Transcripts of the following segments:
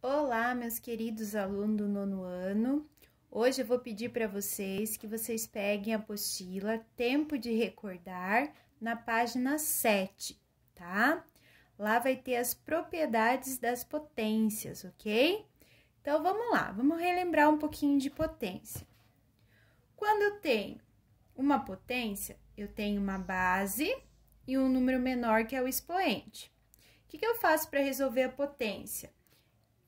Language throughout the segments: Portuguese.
Olá, meus queridos alunos do nono ano. Hoje eu vou pedir para vocês que vocês peguem a apostila Tempo de Recordar na página 7, tá? Lá vai ter as propriedades das potências, ok? Então, vamos lá, vamos relembrar um pouquinho de potência. Quando eu tenho uma potência, eu tenho uma base e um número menor que é o expoente. O que, que eu faço para resolver a potência?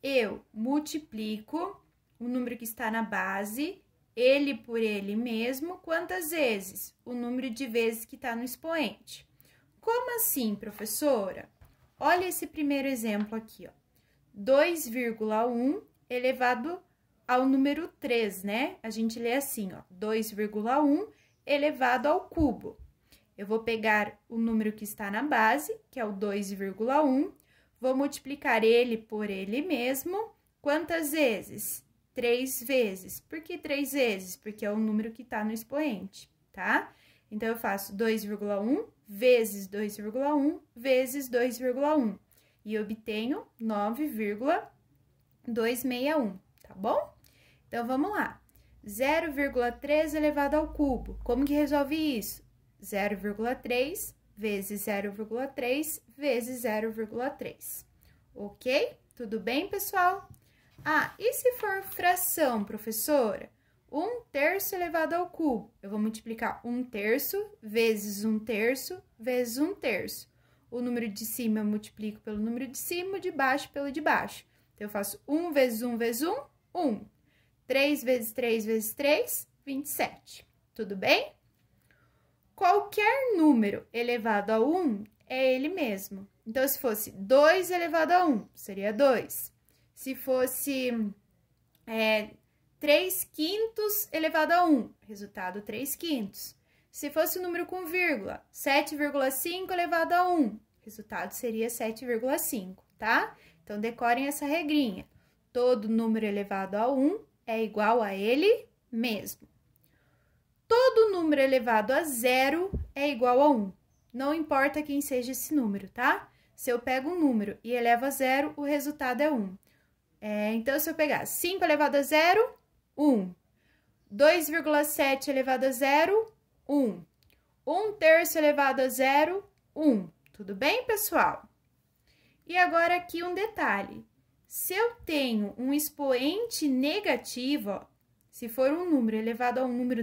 eu multiplico o número que está na base, ele por ele mesmo, quantas vezes? O número de vezes que está no expoente. Como assim, professora? Olha esse primeiro exemplo aqui, ó. 2,1 elevado ao número 3, né? A gente lê assim, ó, 2,1 elevado ao cubo. Eu vou pegar o número que está na base, que é o 2,1, Vou multiplicar ele por ele mesmo. Quantas vezes? Três vezes. Por que três vezes? Porque é o número que está no expoente, tá? Então, eu faço 2,1 vezes 2,1 vezes 2,1 e obtenho 9,261, tá bom? Então, vamos lá. 0,3 elevado ao cubo. Como que resolve isso? 0,3 vezes 0,3 vezes 0,3, ok? Tudo bem, pessoal? Ah, e se for fração, professora? 1 um terço elevado ao cubo. Eu vou multiplicar 1 um terço vezes 1 um terço vezes 1 terço. O número de cima eu multiplico pelo número de cima, o de baixo pelo de baixo. Então, eu faço 1 vezes 1 vezes 1, 1. 3 vezes 3 vezes 3, 27. Tudo bem? qualquer número elevado a 1 é ele mesmo. Então, se fosse 2 elevado a 1, seria 2. Se fosse é, 3 quintos elevado a 1, resultado 3 quintos. Se fosse o um número com vírgula, 7,5 elevado a 1, resultado seria 7,5, tá? Então, decorem essa regrinha. Todo número elevado a 1 é igual a ele mesmo. Todo número elevado a zero é igual a 1. Não importa quem seja esse número, tá? Se eu pego um número e elevo a zero, o resultado é 1. É, então, se eu pegar 5 elevado a zero, 1. 2,7 elevado a zero, 1. 1 terço elevado a zero, 1. Tudo bem, pessoal? E agora aqui um detalhe. Se eu tenho um expoente negativo, ó, se for um número elevado a um número